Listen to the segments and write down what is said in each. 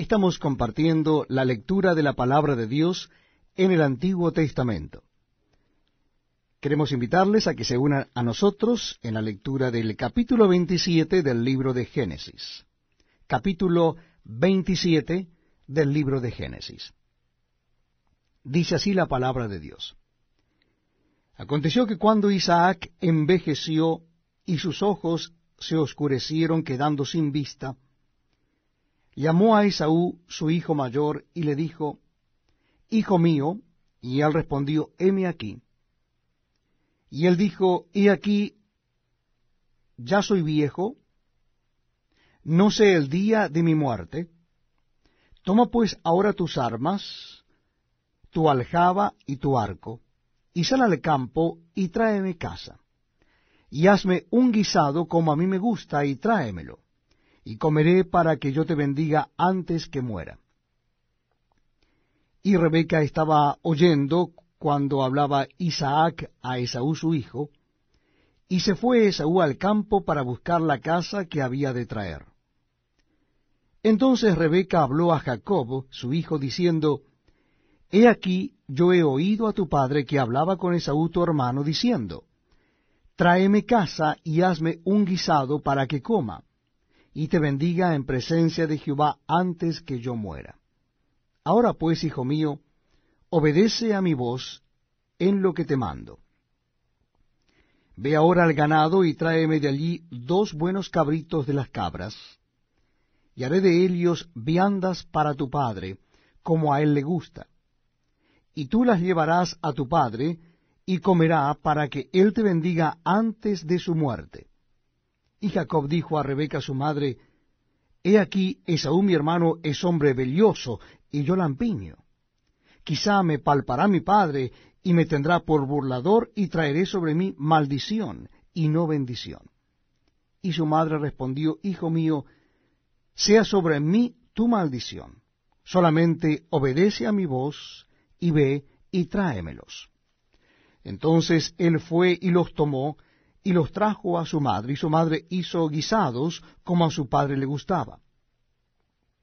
Estamos compartiendo la lectura de la palabra de Dios en el Antiguo Testamento. Queremos invitarles a que se unan a nosotros en la lectura del capítulo 27 del libro de Génesis. Capítulo 27 del libro de Génesis. Dice así la palabra de Dios. Aconteció que cuando Isaac envejeció y sus ojos se oscurecieron quedando sin vista, llamó a Esaú su hijo mayor y le dijo, Hijo mío, y él respondió, heme aquí. Y él dijo, He aquí, ya soy viejo, no sé el día de mi muerte. Toma pues ahora tus armas, tu aljaba y tu arco, y sal al campo y tráeme casa, y hazme un guisado como a mí me gusta y tráemelo y comeré para que yo te bendiga antes que muera. Y Rebeca estaba oyendo cuando hablaba Isaac a Esaú su hijo, y se fue Esaú al campo para buscar la casa que había de traer. Entonces Rebeca habló a Jacob, su hijo, diciendo, He aquí, yo he oído a tu padre que hablaba con Esaú tu hermano, diciendo, Tráeme casa y hazme un guisado para que coma y te bendiga en presencia de Jehová antes que yo muera. Ahora pues, hijo mío, obedece a mi voz en lo que te mando. Ve ahora al ganado y tráeme de allí dos buenos cabritos de las cabras, y haré de ellos viandas para tu padre, como a él le gusta. Y tú las llevarás a tu padre, y comerá para que él te bendiga antes de su muerte. Y Jacob dijo a Rebeca su madre, He aquí, Esaú mi hermano es hombre velioso, y yo lampiño. Quizá me palpará mi padre, y me tendrá por burlador, y traeré sobre mí maldición, y no bendición. Y su madre respondió, Hijo mío, sea sobre mí tu maldición, solamente obedece a mi voz, y ve, y tráemelos. Entonces él fue y los tomó, y los trajo a su madre, y su madre hizo guisados como a su padre le gustaba.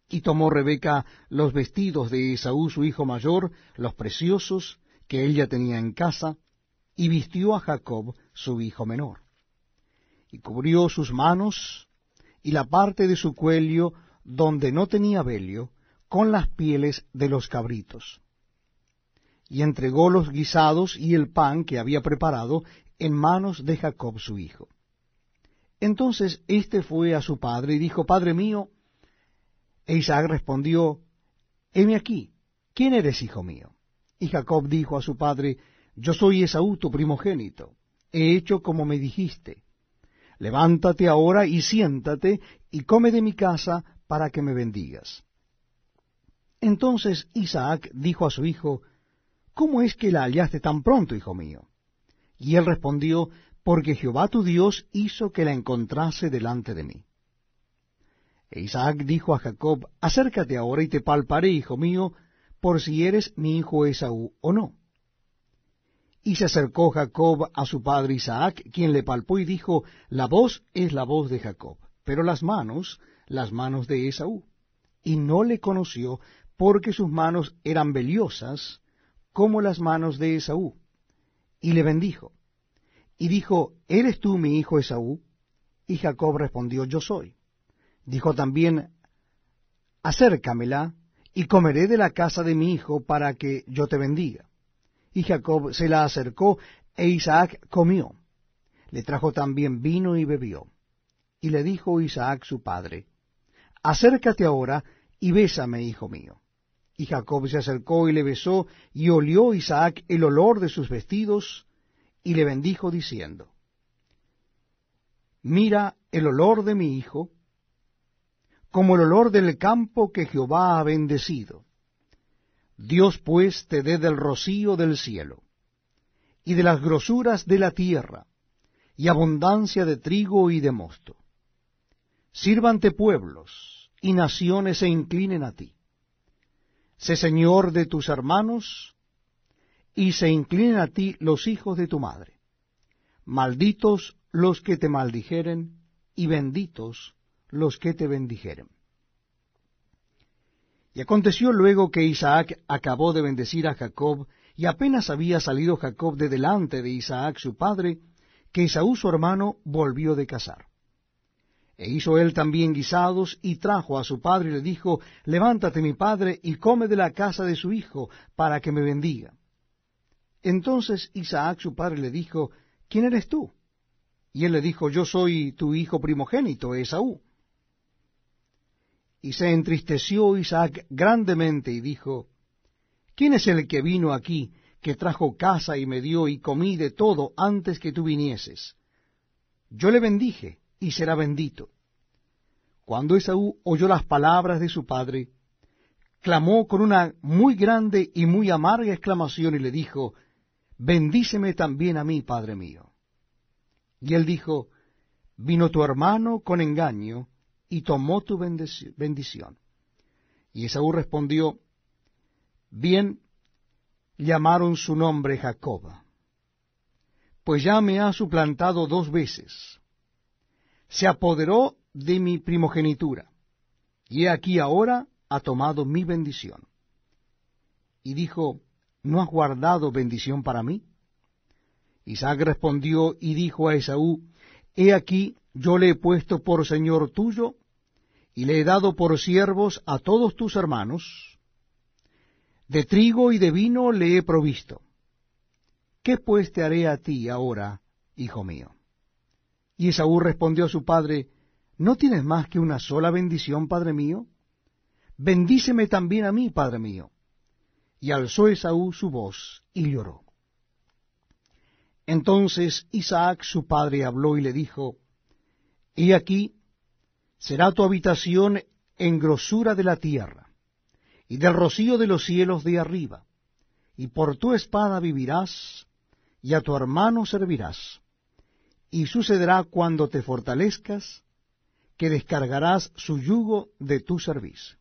Y tomó Rebeca los vestidos de Esaú su hijo mayor, los preciosos que ella tenía en casa, y vistió a Jacob su hijo menor. Y cubrió sus manos y la parte de su cuello donde no tenía velio, con las pieles de los cabritos. Y entregó los guisados y el pan que había preparado en manos de Jacob su hijo. Entonces éste fue a su padre y dijo, Padre mío, e Isaac respondió, Heme aquí, ¿quién eres, hijo mío? Y Jacob dijo a su padre, Yo soy Esaú, tu primogénito, he hecho como me dijiste. Levántate ahora y siéntate y come de mi casa para que me bendigas. Entonces Isaac dijo a su hijo, ¿Cómo es que la hallaste tan pronto, hijo mío? Y él respondió, porque Jehová tu Dios hizo que la encontrase delante de mí. E Isaac dijo a Jacob, acércate ahora y te palparé, hijo mío, por si eres mi hijo Esaú o no. Y se acercó Jacob a su padre Isaac, quien le palpó y dijo, La voz es la voz de Jacob, pero las manos, las manos de Esaú. Y no le conoció, porque sus manos eran veliosas, como las manos de Esaú y le bendijo. Y dijo, ¿eres tú mi hijo Esaú? Y Jacob respondió, yo soy. Dijo también, acércamela y comeré de la casa de mi hijo para que yo te bendiga. Y Jacob se la acercó e Isaac comió. Le trajo también vino y bebió. Y le dijo Isaac su padre, acércate ahora y bésame, hijo mío. Y Jacob se acercó y le besó, y olió Isaac el olor de sus vestidos, y le bendijo diciendo, Mira el olor de mi hijo, como el olor del campo que Jehová ha bendecido. Dios pues te dé del rocío del cielo, y de las grosuras de la tierra, y abundancia de trigo y de mosto. Sírvante pueblos, y naciones se inclinen a ti sé señor de tus hermanos, y se inclinen a ti los hijos de tu madre. Malditos los que te maldijeren, y benditos los que te bendijeren. Y aconteció luego que Isaac acabó de bendecir a Jacob, y apenas había salido Jacob de delante de Isaac su padre, que Esaú su hermano volvió de casar. E hizo él también guisados, y trajo a su padre y le dijo, Levántate mi padre, y come de la casa de su hijo, para que me bendiga. Entonces Isaac su padre le dijo, ¿quién eres tú? Y él le dijo, Yo soy tu hijo primogénito, Esaú. Y se entristeció Isaac grandemente y dijo, ¿quién es el que vino aquí, que trajo casa y me dio y comí de todo antes que tú vinieses? Yo le bendije y será bendito. Cuando Esaú oyó las palabras de su padre, clamó con una muy grande y muy amarga exclamación y le dijo, Bendíceme también a mí, padre mío. Y él dijo, Vino tu hermano con engaño y tomó tu bendición. Y Esaú respondió, Bien, llamaron su nombre Jacob. pues ya me ha suplantado dos veces se apoderó de mi primogenitura, y he aquí ahora ha tomado mi bendición. Y dijo, ¿no has guardado bendición para mí? Isaac respondió y dijo a Esaú, He aquí, yo le he puesto por señor tuyo, y le he dado por siervos a todos tus hermanos, de trigo y de vino le he provisto. ¿Qué pues te haré a ti ahora, hijo mío? Y Esaú respondió a su padre, ¿no tienes más que una sola bendición, padre mío? Bendíceme también a mí, padre mío. Y alzó Esaú su voz y lloró. Entonces Isaac su padre habló y le dijo, He aquí, será tu habitación en grosura de la tierra, y del rocío de los cielos de arriba, y por tu espada vivirás, y a tu hermano servirás y sucederá cuando te fortalezcas, que descargarás su yugo de tu servicio.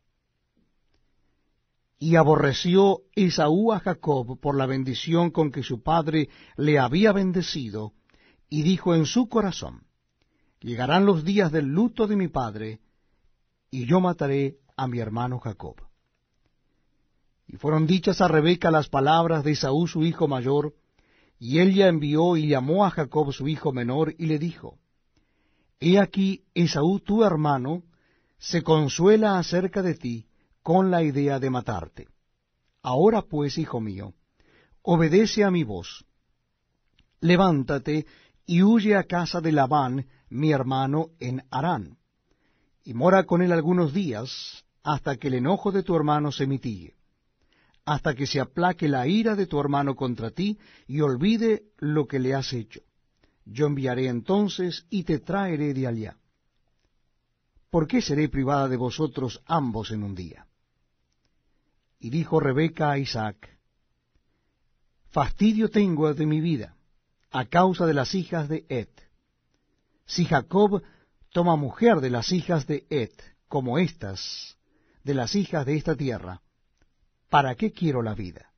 Y aborreció Esaú a Jacob por la bendición con que su padre le había bendecido, y dijo en su corazón, Llegarán los días del luto de mi padre, y yo mataré a mi hermano Jacob. Y fueron dichas a Rebeca las palabras de Esaú su hijo mayor, y ella envió y llamó a Jacob su hijo menor y le dijo, He aquí Esaú tu hermano se consuela acerca de ti con la idea de matarte. Ahora pues, hijo mío, obedece a mi voz. Levántate y huye a casa de Labán, mi hermano, en Harán, y mora con él algunos días hasta que el enojo de tu hermano se mitigue hasta que se aplaque la ira de tu hermano contra ti y olvide lo que le has hecho. Yo enviaré entonces y te traeré de allá. ¿Por qué seré privada de vosotros ambos en un día? Y dijo Rebeca a Isaac, Fastidio tengo de mi vida, a causa de las hijas de Ed. Si Jacob toma mujer de las hijas de Ed, como estas, de las hijas de esta tierra, ¿para qué quiero la vida?